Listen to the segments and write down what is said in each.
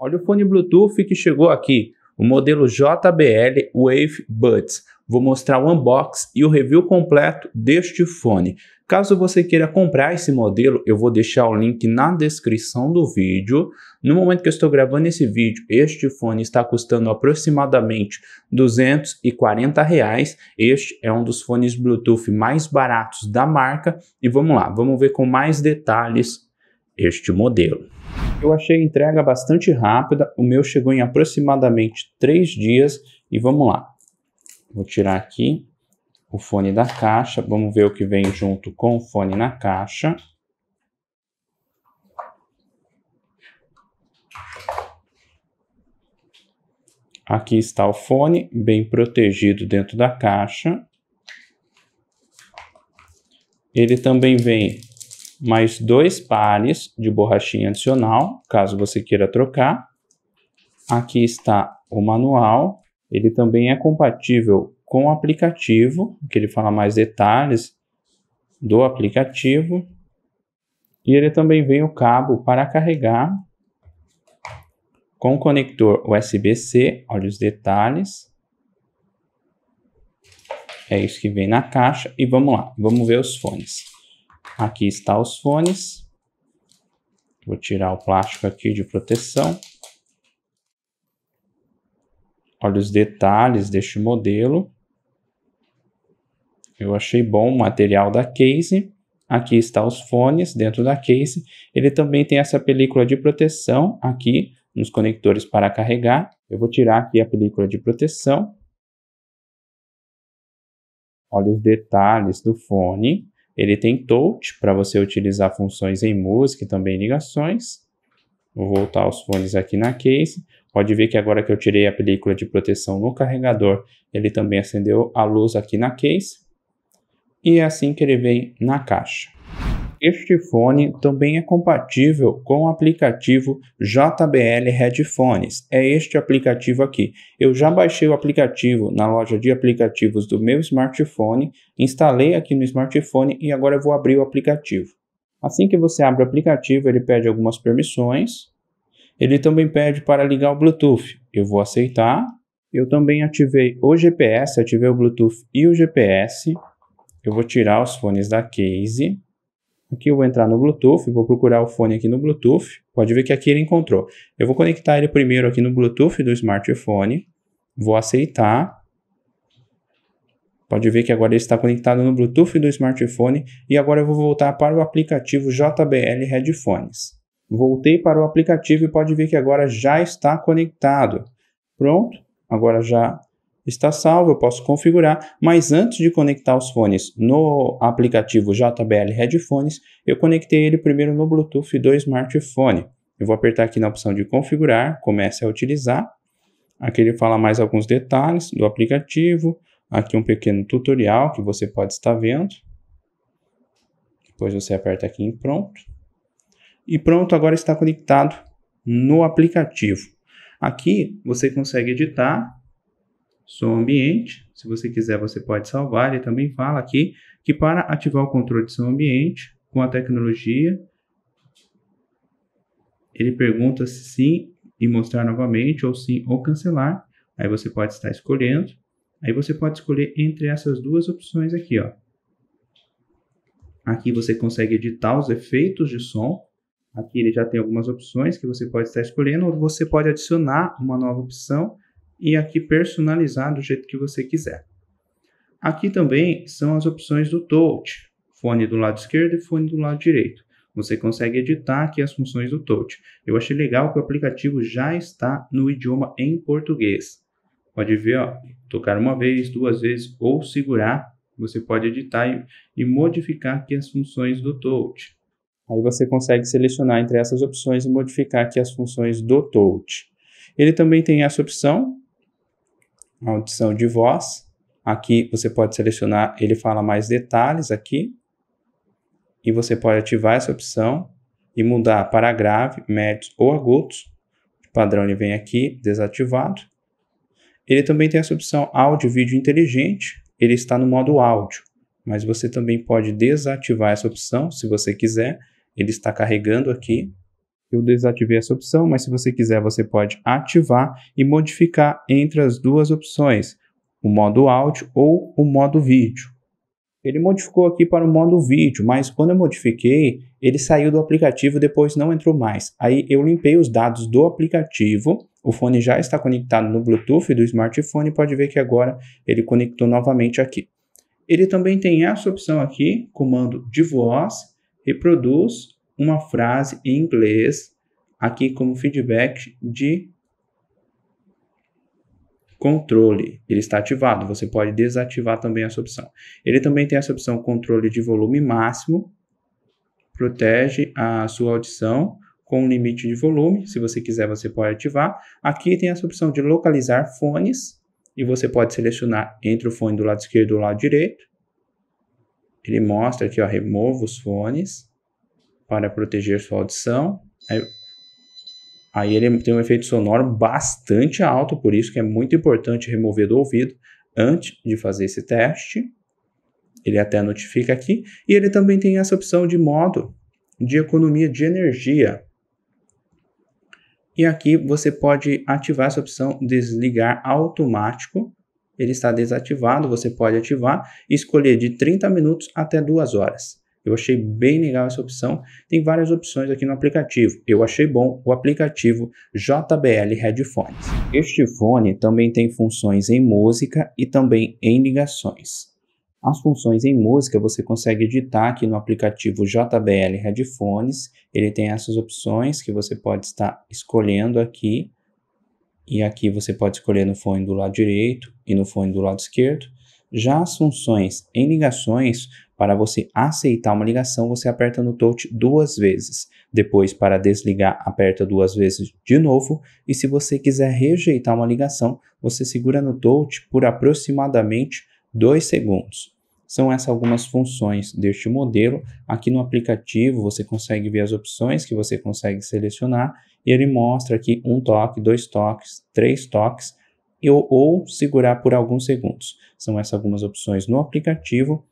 Olha o fone Bluetooth que chegou aqui, o modelo JBL Wave Buds. Vou mostrar o unbox e o review completo deste fone. Caso você queira comprar esse modelo, eu vou deixar o link na descrição do vídeo. No momento que eu estou gravando esse vídeo, este fone está custando aproximadamente 240 reais. Este é um dos fones Bluetooth mais baratos da marca. E vamos lá, vamos ver com mais detalhes este modelo. Eu achei a entrega bastante rápida, o meu chegou em aproximadamente 3 dias e vamos lá. Vou tirar aqui o fone da caixa, vamos ver o que vem junto com o fone na caixa. Aqui está o fone, bem protegido dentro da caixa. Ele também vem mais dois pares de borrachinha adicional, caso você queira trocar. Aqui está o manual, ele também é compatível com o aplicativo, que ele fala mais detalhes do aplicativo. E ele também vem o cabo para carregar com o conector USB-C, olha os detalhes. É isso que vem na caixa e vamos lá, vamos ver os fones. Aqui está os fones. Vou tirar o plástico aqui de proteção. Olha os detalhes deste modelo. Eu achei bom o material da case. Aqui está os fones dentro da case. Ele também tem essa película de proteção aqui nos conectores para carregar. Eu vou tirar aqui a película de proteção. Olha os detalhes do fone. Ele tem touch para você utilizar funções em música e também ligações. Vou voltar os fones aqui na case. Pode ver que agora que eu tirei a película de proteção no carregador, ele também acendeu a luz aqui na case. E é assim que ele vem na caixa. Este fone também é compatível com o aplicativo JBL Headphones. É este aplicativo aqui. Eu já baixei o aplicativo na loja de aplicativos do meu smartphone, instalei aqui no smartphone e agora eu vou abrir o aplicativo. Assim que você abre o aplicativo, ele pede algumas permissões. Ele também pede para ligar o Bluetooth. Eu vou aceitar. Eu também ativei o GPS, ativei o Bluetooth e o GPS. Eu vou tirar os fones da case. Aqui eu vou entrar no Bluetooth, vou procurar o fone aqui no Bluetooth. Pode ver que aqui ele encontrou. Eu vou conectar ele primeiro aqui no Bluetooth do smartphone. Vou aceitar. Pode ver que agora ele está conectado no Bluetooth do smartphone. E agora eu vou voltar para o aplicativo JBL Headphones. Voltei para o aplicativo e pode ver que agora já está conectado. Pronto, agora já está salvo, eu posso configurar, mas antes de conectar os fones no aplicativo JBL Headphones, eu conectei ele primeiro no Bluetooth do smartphone. Eu vou apertar aqui na opção de configurar, comece a utilizar. Aqui ele fala mais alguns detalhes do aplicativo, aqui um pequeno tutorial que você pode estar vendo. Depois você aperta aqui em pronto. E pronto, agora está conectado no aplicativo. Aqui você consegue editar som ambiente. Se você quiser, você pode salvar. Ele também fala aqui que para ativar o controle de som ambiente com a tecnologia, ele pergunta se sim e mostrar novamente, ou sim ou cancelar. Aí você pode estar escolhendo. Aí você pode escolher entre essas duas opções aqui, ó. Aqui você consegue editar os efeitos de som. Aqui ele já tem algumas opções que você pode estar escolhendo, ou você pode adicionar uma nova opção e aqui personalizar do jeito que você quiser. Aqui também são as opções do touch, fone do lado esquerdo e fone do lado direito. Você consegue editar aqui as funções do touch. Eu achei legal que o aplicativo já está no idioma em português. Pode ver, ó, tocar uma vez, duas vezes ou segurar. Você pode editar e, e modificar aqui as funções do touch. Aí você consegue selecionar entre essas opções e modificar aqui as funções do touch. Ele também tem essa opção audição de voz. Aqui você pode selecionar, ele fala mais detalhes aqui. E você pode ativar essa opção e mudar para grave, médios ou agudos. O padrão ele vem aqui desativado. Ele também tem essa opção áudio vídeo inteligente. Ele está no modo áudio, mas você também pode desativar essa opção se você quiser. Ele está carregando aqui. Eu desativei essa opção, mas se você quiser, você pode ativar e modificar entre as duas opções, o modo áudio ou o modo vídeo. Ele modificou aqui para o modo vídeo, mas quando eu modifiquei, ele saiu do aplicativo, depois não entrou mais. Aí eu limpei os dados do aplicativo, o fone já está conectado no Bluetooth do smartphone, pode ver que agora ele conectou novamente aqui. Ele também tem essa opção aqui, comando de voz, reproduz uma frase em inglês aqui como feedback de controle. Ele está ativado, você pode desativar também essa opção. Ele também tem essa opção controle de volume máximo, protege a sua audição com um limite de volume, se você quiser você pode ativar. Aqui tem essa opção de localizar fones e você pode selecionar entre o fone do lado esquerdo e do lado direito. Ele mostra aqui, ó, remova os fones para proteger sua audição. Aí, aí ele tem um efeito sonoro bastante alto, por isso que é muito importante remover do ouvido antes de fazer esse teste. Ele até notifica aqui. E ele também tem essa opção de modo de economia de energia. E aqui você pode ativar essa opção desligar automático. Ele está desativado, você pode ativar e escolher de 30 minutos até 2 horas. Eu achei bem legal essa opção. Tem várias opções aqui no aplicativo. Eu achei bom o aplicativo JBL Headphones. Este fone também tem funções em música e também em ligações. As funções em música você consegue editar aqui no aplicativo JBL Headphones. Ele tem essas opções que você pode estar escolhendo aqui. E aqui você pode escolher no fone do lado direito e no fone do lado esquerdo. Já as funções em ligações, para você aceitar uma ligação, você aperta no touch duas vezes. Depois, para desligar, aperta duas vezes de novo. E se você quiser rejeitar uma ligação, você segura no touch por aproximadamente 2 segundos. São essas algumas funções deste modelo. Aqui no aplicativo você consegue ver as opções que você consegue selecionar e ele mostra aqui um toque, dois toques, três toques ou, ou segurar por alguns segundos. São essas algumas opções no aplicativo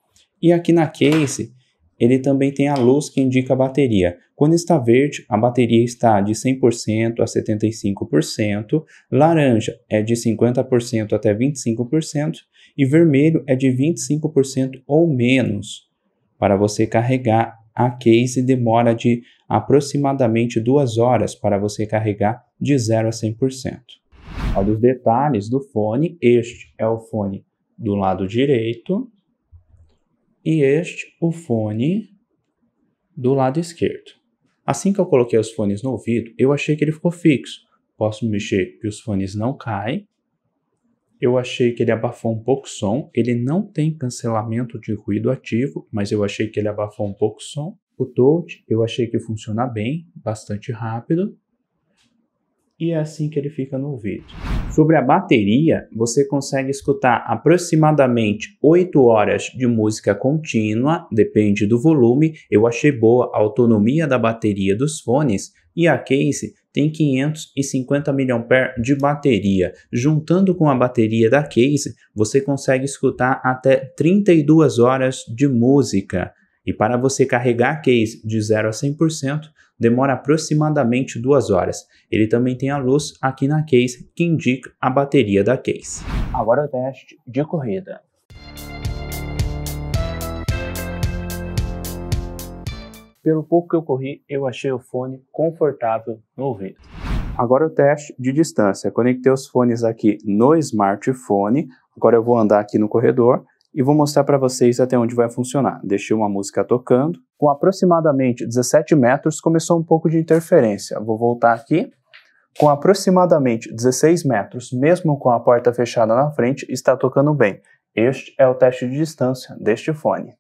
e aqui na case, ele também tem a luz que indica a bateria. Quando está verde, a bateria está de 100% a 75%, laranja é de 50% até 25% e vermelho é de 25% ou menos. Para você carregar a case demora de aproximadamente duas horas para você carregar de 0 a 100%. Olha os detalhes do fone. Este é o fone do lado direito, e este o fone do lado esquerdo. Assim que eu coloquei os fones no ouvido, eu achei que ele ficou fixo. Posso mexer que os fones não caem. Eu achei que ele abafou um pouco o som. Ele não tem cancelamento de ruído ativo, mas eu achei que ele abafou um pouco o som. O touch eu achei que funciona bem, bastante rápido e é assim que ele fica no ouvido. Sobre a bateria, você consegue escutar aproximadamente 8 horas de música contínua, depende do volume. Eu achei boa a autonomia da bateria dos fones e a case tem 550 mAh de bateria. Juntando com a bateria da case, você consegue escutar até 32 horas de música. E para você carregar a case de 0 a 100%, demora aproximadamente duas horas. Ele também tem a luz aqui na case que indica a bateria da case. Agora o teste de corrida. Pelo pouco que eu corri, eu achei o fone confortável no ouvido. Agora o teste de distância. Conectei os fones aqui no smartphone. Agora eu vou andar aqui no corredor e vou mostrar para vocês até onde vai funcionar. Deixei uma música tocando. Com aproximadamente 17 metros, começou um pouco de interferência. Vou voltar aqui. Com aproximadamente 16 metros, mesmo com a porta fechada na frente, está tocando bem. Este é o teste de distância deste fone.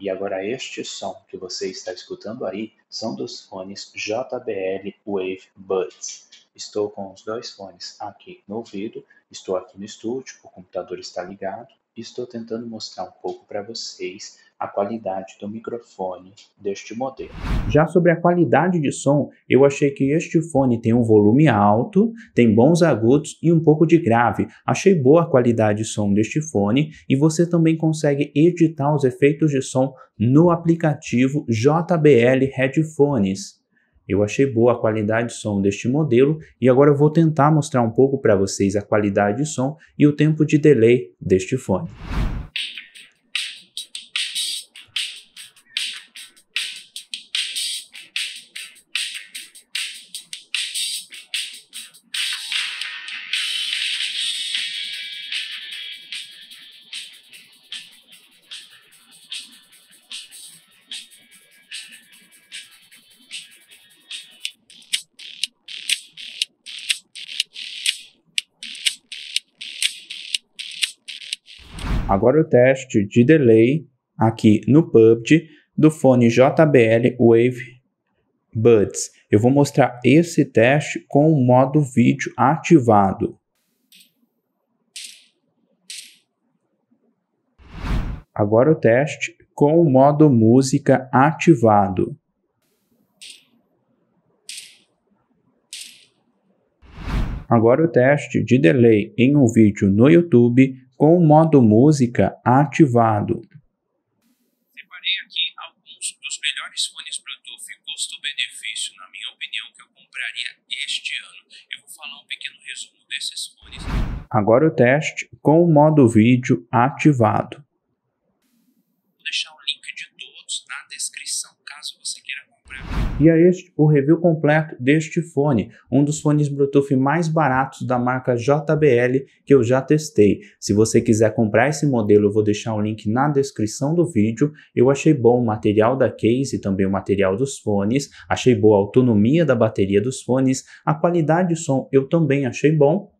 E agora este som que você está escutando aí são dos fones JBL Wave Buds. Estou com os dois fones aqui no ouvido, estou aqui no estúdio, o computador está ligado, estou tentando mostrar um pouco para vocês a qualidade do microfone deste modelo. Já sobre a qualidade de som, eu achei que este fone tem um volume alto, tem bons agudos e um pouco de grave. Achei boa a qualidade de som deste fone e você também consegue editar os efeitos de som no aplicativo JBL Headphones. Eu achei boa a qualidade de som deste modelo e agora vou tentar mostrar um pouco para vocês a qualidade de som e o tempo de delay deste fone. Agora o teste de delay aqui no PUBG do fone JBL Wave Buds. Eu vou mostrar esse teste com o modo vídeo ativado. Agora o teste com o modo música ativado. Agora o teste de delay em um vídeo no YouTube com o modo música ativado. Separei aqui alguns dos melhores fones Bluetooth custo-benefício, na minha opinião, que eu compraria este ano. Eu vou falar um pequeno resumo desses fones. Agora o teste com o modo vídeo ativado. E é este o review completo deste fone, um dos fones Bluetooth mais baratos da marca JBL que eu já testei. Se você quiser comprar esse modelo, eu vou deixar o um link na descrição do vídeo. Eu achei bom o material da case e também o material dos fones, achei boa a autonomia da bateria dos fones, a qualidade de som eu também achei bom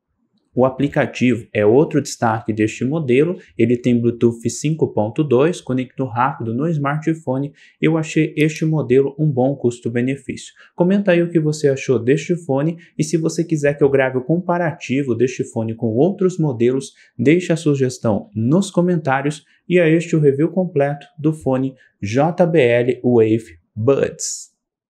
o aplicativo é outro destaque deste modelo, ele tem Bluetooth 5.2, conecto rápido no smartphone. Eu achei este modelo um bom custo-benefício. Comenta aí o que você achou deste fone e se você quiser que eu grave o comparativo deste fone com outros modelos, deixe a sugestão nos comentários e a é este o review completo do fone JBL Wave Buds.